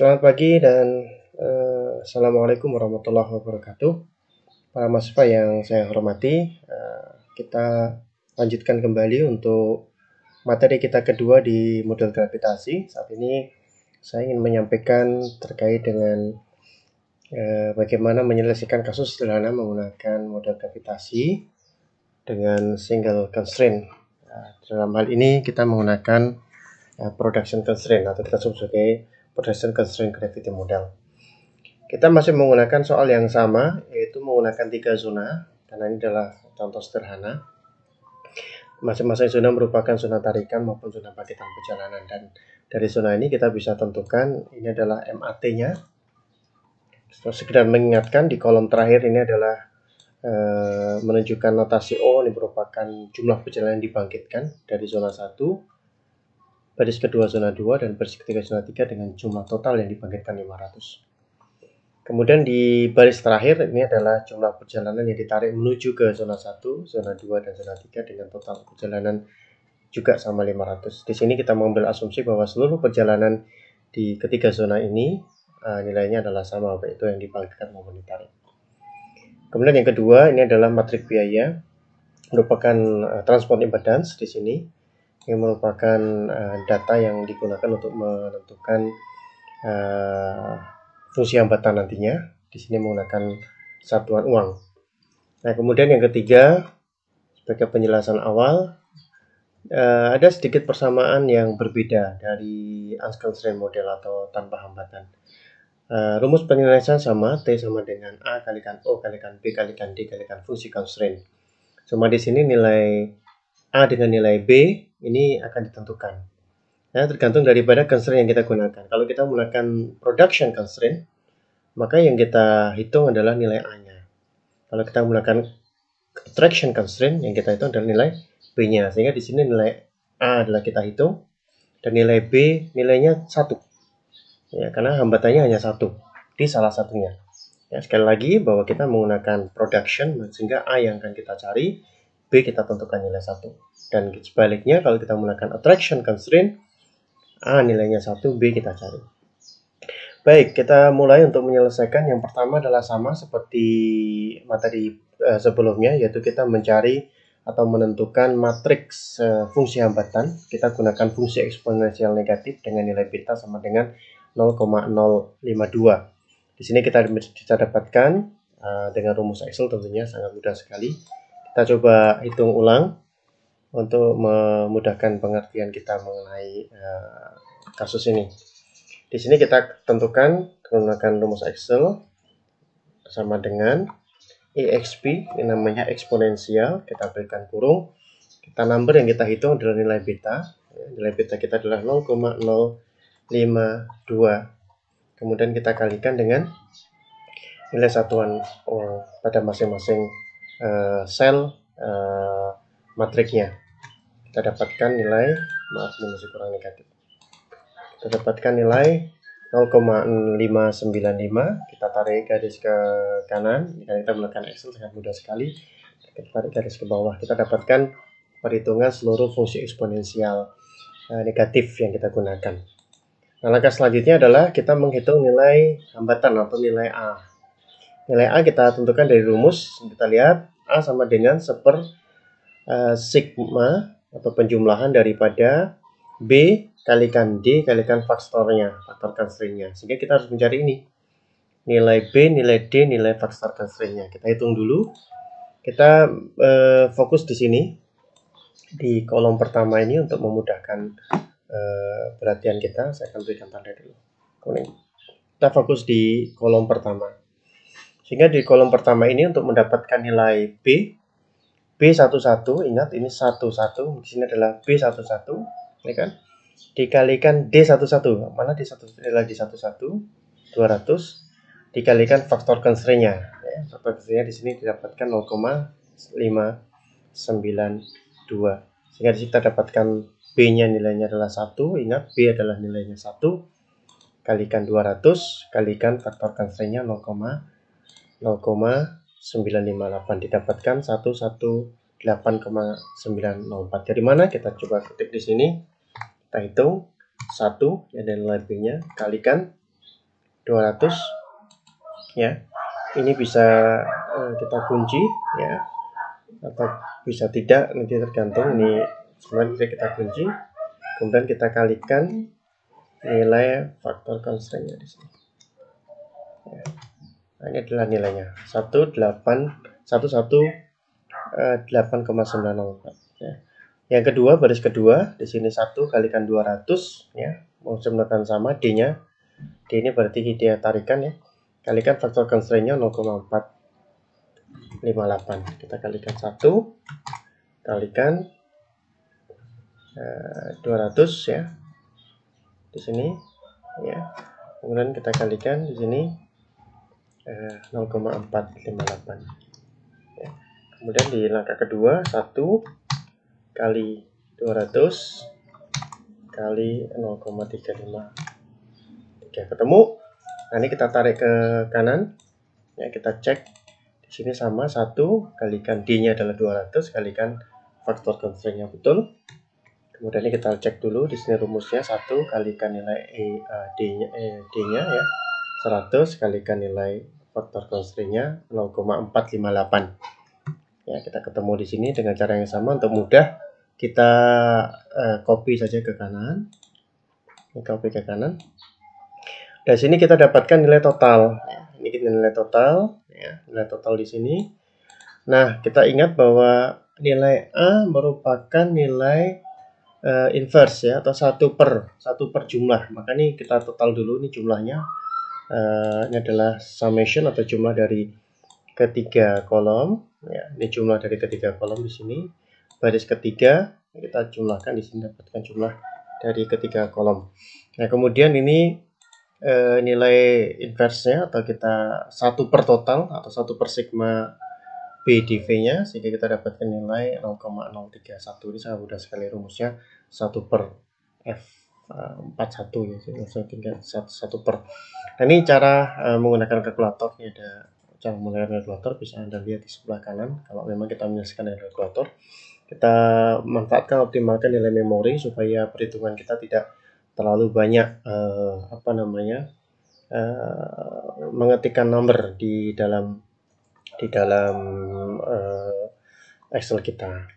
Selamat pagi dan uh, assalamualaikum warahmatullahi wabarakatuh. Para mahasiswa yang saya hormati, uh, kita lanjutkan kembali untuk materi kita kedua di model gravitasi. Saat ini saya ingin menyampaikan terkait dengan uh, bagaimana menyelesaikan kasus sederhana menggunakan model gravitasi dengan single constraint. Uh, dalam hal ini kita menggunakan uh, production constraint atau kita sebut sebagai berdasarkan constraint gravity model. Kita masih menggunakan soal yang sama, yaitu menggunakan tiga zona, karena ini adalah contoh sederhana. Masing-masing zona merupakan zona tarikan maupun zona bangkitan perjalanan, dan dari zona ini kita bisa tentukan ini adalah MAT-nya. Sekedar mengingatkan, di kolom terakhir ini adalah e, menunjukkan notasi O, ini merupakan jumlah perjalanan yang dibangkitkan dari zona 1, baris kedua zona 2 dan baris ketiga zona 3 dengan jumlah total yang dibangkitkan 500. Kemudian di baris terakhir ini adalah jumlah perjalanan yang ditarik menuju ke zona 1, zona 2, dan zona 3 dengan total perjalanan juga sama 500. Di sini kita mengambil asumsi bahwa seluruh perjalanan di ketiga zona ini uh, nilainya adalah sama, baik itu yang dibangkitkan maupun ditarik. Kemudian yang kedua ini adalah matrik biaya, merupakan uh, transport impedance di sini yang merupakan uh, data yang digunakan untuk menentukan uh, fungsi hambatan nantinya. Di sini menggunakan satuan uang. Nah, kemudian yang ketiga, sebagai penjelasan awal, uh, ada sedikit persamaan yang berbeda dari unconstrained model atau tanpa hambatan. Uh, rumus penyelesaian sama, T sama dengan A kalikan O kalikan B kalikan D kalikan fungsi constraint. Cuma di sini nilai A dengan nilai B ini akan ditentukan. Ya, tergantung daripada constraint yang kita gunakan. Kalau kita menggunakan production constraint, maka yang kita hitung adalah nilai A-nya. Kalau kita menggunakan attraction constraint, yang kita hitung adalah nilai B-nya. Sehingga di sini nilai A adalah kita hitung, dan nilai B nilainya satu. Ya, karena hambatannya hanya satu di salah satunya. Ya, sekali lagi bahwa kita menggunakan production sehingga A yang akan kita cari B kita tentukan nilai 1. Dan sebaliknya kalau kita menggunakan attraction constraint, A nilainya 1, B kita cari. Baik, kita mulai untuk menyelesaikan. Yang pertama adalah sama seperti materi eh, sebelumnya, yaitu kita mencari atau menentukan matriks eh, fungsi hambatan. Kita gunakan fungsi eksponensial negatif dengan nilai beta sama dengan 0,052. Di sini kita bisa dapatkan eh, dengan rumus Excel tentunya sangat mudah sekali. Kita coba hitung ulang untuk memudahkan pengertian kita mengenai uh, kasus ini. Di sini kita tentukan menggunakan rumus Excel sama dengan EXP, ini namanya eksponensial, kita berikan kurung. Kita number yang kita hitung adalah nilai beta. Ya, nilai beta kita adalah 0,052. Kemudian kita kalikan dengan nilai satuan pada masing-masing uh, sel uh, eh, matriksnya kita dapatkan nilai maaf ini masih kurang negatif kita dapatkan nilai 0,595 kita tarik garis ke kanan jika kita menekan Excel sangat mudah sekali kita tarik garis ke bawah kita dapatkan perhitungan seluruh fungsi eksponensial uh, negatif yang kita gunakan Nah, langkah selanjutnya adalah kita menghitung nilai hambatan atau nilai A nilai A kita tentukan dari rumus kita lihat A sama dengan seper uh, sigma atau penjumlahan daripada B kalikan D kalikan faktornya faktor constraintnya sehingga kita harus mencari ini nilai B nilai D nilai faktor constraintnya kita hitung dulu kita uh, fokus di sini di kolom pertama ini untuk memudahkan uh, perhatian kita saya akan berikan tanda dulu kuning kita fokus di kolom pertama sehingga di kolom pertama ini untuk mendapatkan nilai B, B11, ingat ini 11, di sini adalah B11, ini ya kan? Dikalikan D11, mana D11 nilai D11, 200, dikalikan faktor constraint-nya. Ya, faktor constraint-nya di sini didapatkan 0,592 sehingga sini kita dapatkan B-nya nilainya adalah 1, ingat B adalah nilainya 1, kalikan 200, kalikan faktor constraint-nya 0,5. 0,958 didapatkan 118,904 dari mana kita coba ketik di sini kita hitung 1 ya dan lebihnya kalikan 200 ya ini bisa eh, kita kunci ya atau bisa tidak nanti tergantung ini sebenarnya kita kunci kemudian kita kalikan nilai faktor constraint di sini ya ini adalah nilainya 18 eh, ya. Yang kedua baris kedua di sini 1 kalikan 200 ya. Menggunakan sama D-nya. D ini berarti dia tarikan ya. Kalikan faktor constraintnya 0,458. Kita kalikan 1 kalikan eh, dua 200 ya. Di sini ya. Kemudian kita kalikan di sini 0,458 eh, ya. kemudian di langkah kedua 1 kali 200 kali 0,35 oke ketemu nah ini kita tarik ke kanan ya kita cek di sini sama 1 kalikan D nya adalah 200 kalikan faktor constraint nya betul kemudian ini kita cek dulu di sini rumusnya 1 kalikan nilai e, uh, eh, D nya, e, eh, D nya ya 100 kalikan nilai faktor constraint-nya 0,458. Ya, kita ketemu di sini dengan cara yang sama untuk mudah kita uh, copy saja ke kanan. Ini copy ke kanan. Dari sini kita dapatkan nilai total. Ini kita nilai total, ya, nilai total di sini. Nah, kita ingat bahwa nilai A merupakan nilai uh, inverse ya atau satu per satu per jumlah. maka Makanya kita total dulu ini jumlahnya uh, ini adalah summation atau jumlah dari ketiga kolom ya ini jumlah dari ketiga kolom di sini baris ketiga kita jumlahkan di sini dapatkan jumlah dari ketiga kolom nah kemudian ini e, nilai inverse-nya atau kita satu per total atau satu per sigma BDV nya sehingga kita dapatkan nilai 0,031 ini sangat mudah sekali rumusnya satu per F empat satu ya langsung tingkat satu satu per nah, ini cara uh, menggunakan kalkulator ini ada cara menggunakan kalkulator bisa anda lihat di sebelah kanan kalau memang kita menyelesaikan dengan kalkulator kita manfaatkan optimalkan nilai memori supaya perhitungan kita tidak terlalu banyak uh, apa namanya uh, mengetikkan nomor di dalam di dalam uh, Excel kita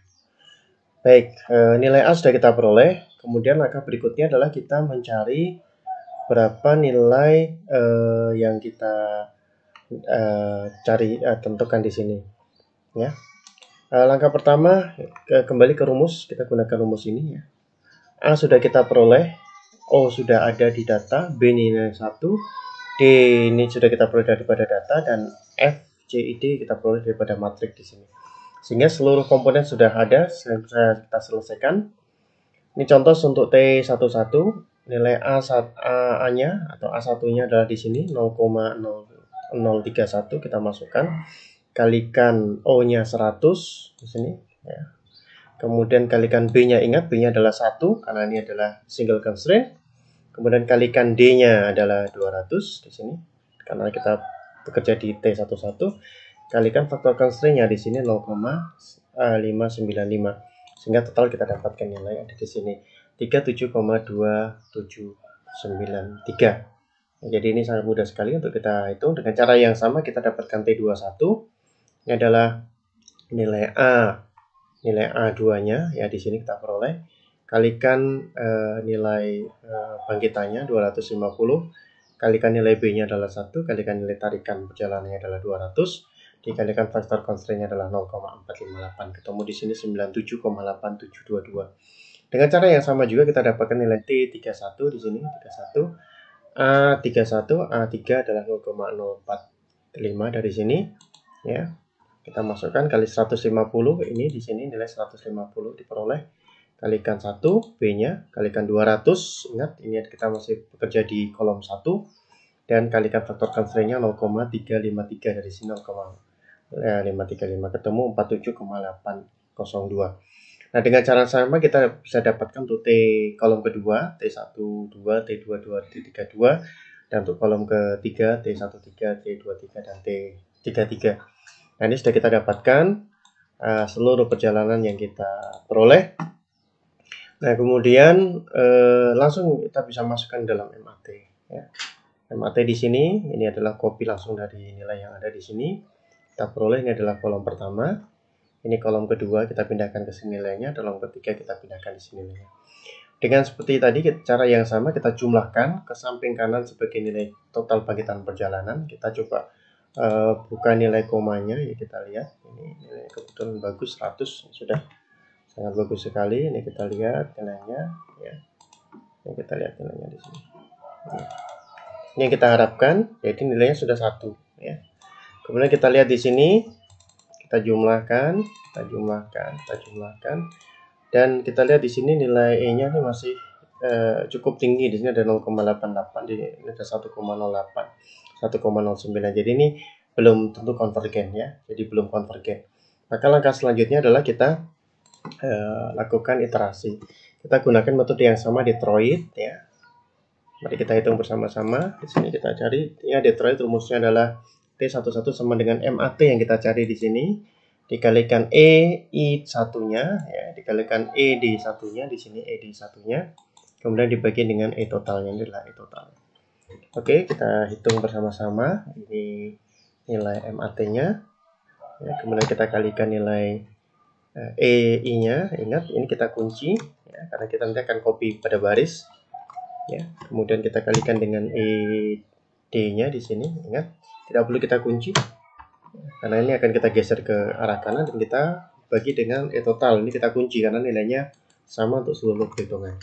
Baik, eh, nilai A sudah kita peroleh. Kemudian langkah berikutnya adalah kita mencari berapa nilai uh, yang kita uh, cari uh, tentukan di sini. Ya. langkah pertama ke, kembali ke rumus, kita gunakan rumus ini ya. A sudah kita peroleh, O sudah ada di data, B nilai 1, D ini sudah kita peroleh daripada data dan F, C, D kita peroleh daripada matriks di sini. Sehingga seluruh komponen sudah ada, sudah kita selesaikan. Ini contoh untuk T11, nilai A, A-nya atau A1-nya adalah di sini 0,031 kita masukkan. Kalikan O-nya 100 di sini. Ya. Kemudian kalikan B-nya, ingat B-nya adalah 1 karena ini adalah single constraint. Kemudian kalikan D-nya adalah 200 di sini karena kita bekerja di T11 Kalikan faktor constraint-nya di sini 0,595 eh, sehingga total kita dapatkan nilai ada di sini 37,279 nah, jadi ini sangat mudah sekali untuk kita hitung dengan cara yang sama kita dapatkan T21 ini adalah nilai A nilai A2 nya ya di sini kita peroleh kalikan e, nilai e, bangkitannya 250 kalikan nilai B nya adalah 1 kalikan nilai tarikan perjalanannya adalah 200 dikalikan faktor constraint adalah 0,458 ketemu di sini 97,8722 dengan cara yang sama juga kita dapatkan nilai T31 di sini 31 A31 A3 adalah 0,045 dari sini ya kita masukkan kali 150 ini di sini nilai 150 diperoleh kalikan 1 B-nya kalikan 200 ingat ini kita masih bekerja di kolom 1 dan kalikan faktor constraint-nya 0,353 dari sini 0, 535 ya, ketemu 47,802. Nah, dengan cara sama kita bisa dapatkan untuk T kolom kedua, T12, T22, T32, dan untuk kolom ketiga, T13, T23, dan T33. Nah, ini sudah kita dapatkan uh, seluruh perjalanan yang kita peroleh. Nah, kemudian uh, langsung kita bisa masukkan dalam MAT. Ya. MAT di sini, ini adalah copy langsung dari nilai yang ada di sini kita peroleh ini adalah kolom pertama ini kolom kedua kita pindahkan ke sini nilainya kolom ketiga kita pindahkan di sini nilainya dengan seperti tadi cara yang sama kita jumlahkan ke samping kanan sebagai nilai total bangkitan perjalanan kita coba uh, buka nilai komanya ya kita lihat ini nilai kebetulan bagus 100 sudah sangat bagus sekali ini kita lihat nilainya ya ini kita lihat nilainya di sini ini yang kita harapkan jadi nilainya sudah satu ya Kemudian kita lihat di sini, kita jumlahkan, kita jumlahkan, kita jumlahkan, dan kita lihat di sini nilai E-nya ini masih eh, cukup tinggi. Di sini ada 0,88, di sini ada 1,08, 1,09. Jadi ini belum tentu konvergen ya, jadi belum konvergen. Maka langkah selanjutnya adalah kita eh, lakukan iterasi. Kita gunakan metode yang sama di Detroit ya. Mari kita hitung bersama-sama. Di sini kita cari ya Detroit rumusnya adalah satu satu sama dengan MAT yang kita cari di sini dikalikan E I satunya ya dikalikan E D satunya di sini E D satunya kemudian dibagi dengan E totalnya ini adalah E total Oke kita hitung bersama-sama ini nilai MAT nya ya, kemudian kita kalikan nilai eh, E I nya ingat ini kita kunci ya, karena kita nanti akan copy pada baris ya kemudian kita kalikan dengan E D-nya di sini, ingat, tidak perlu kita kunci. Karena ini akan kita geser ke arah kanan dan kita bagi dengan E total. Ini kita kunci karena nilainya sama untuk seluruh perhitungan.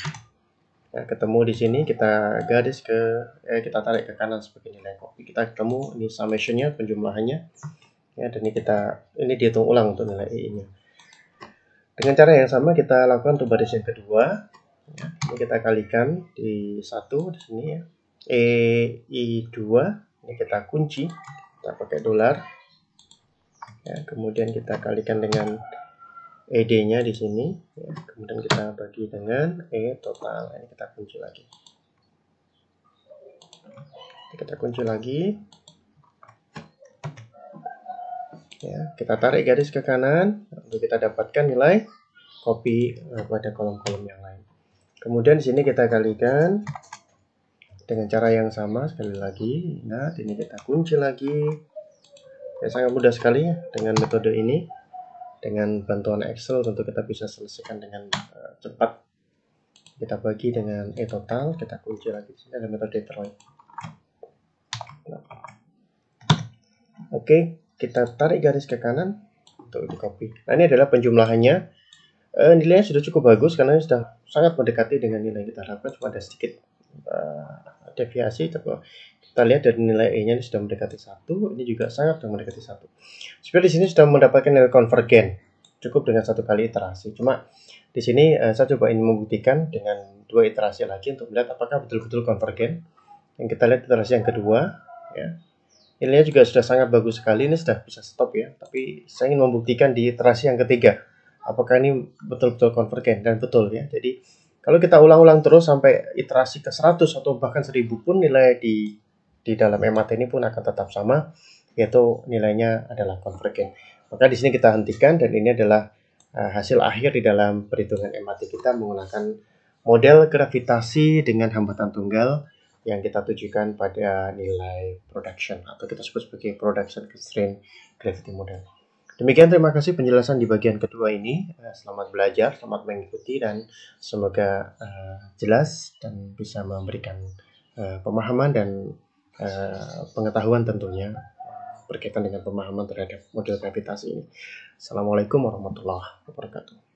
Nah, ketemu di sini kita garis ke eh, kita tarik ke kanan seperti nilai kopi. Kita ketemu ini summationnya penjumlahannya. Ya, dan ini kita ini dihitung ulang untuk nilai E-nya. Dengan cara yang sama kita lakukan untuk baris yang kedua. Ya, ini kita kalikan di satu di sini ya. EI2 ini kita kunci kita pakai dolar ya, kemudian kita kalikan dengan ED-nya di sini ya, kemudian kita bagi dengan E total ini kita kunci lagi kita kunci lagi ya kita tarik garis ke kanan untuk kita dapatkan nilai copy eh, pada kolom-kolom yang lain kemudian di sini kita kalikan dengan cara yang sama sekali lagi nah, ini kita kunci lagi ya sangat mudah sekali ya dengan metode ini dengan bantuan Excel tentu kita bisa selesaikan dengan uh, cepat kita bagi dengan e total kita kunci lagi sini ada metode troy nah. oke kita tarik garis ke kanan untuk di copy nah ini adalah penjumlahannya uh, nilainya sudah cukup bagus karena sudah sangat mendekati dengan nilai yang kita harapkan cuma ada sedikit uh, deviasi tapi kita lihat dari nilai E-nya ini sudah mendekati satu, ini juga sangat sudah mendekati satu. Sebenarnya di sini sudah mendapatkan nilai konvergen cukup dengan satu kali iterasi. Cuma di sini uh, saya coba ingin membuktikan dengan dua iterasi lagi untuk melihat apakah betul-betul konvergen. Yang kita lihat iterasi yang kedua, ya. Nilainya juga sudah sangat bagus sekali, ini sudah bisa stop ya. Tapi saya ingin membuktikan di iterasi yang ketiga, apakah ini betul-betul konvergen dan betul ya. Jadi kalau kita ulang-ulang terus sampai iterasi ke 100 atau bahkan 1000 pun nilai di di dalam MAT ini pun akan tetap sama yaitu nilainya adalah konvergen. Maka di sini kita hentikan dan ini adalah eh, hasil akhir di dalam perhitungan MAT kita menggunakan model gravitasi dengan hambatan tunggal yang kita tujukan pada nilai production atau kita sebut sebagai production constraint gravity model. Demikian terima kasih penjelasan di bagian kedua ini. Eh, selamat belajar, selamat mengikuti dan semoga uh, jelas dan bisa memberikan uh, pemahaman dan uh, pengetahuan tentunya berkaitan dengan pemahaman terhadap model gravitasi ini. Assalamualaikum warahmatullahi wabarakatuh.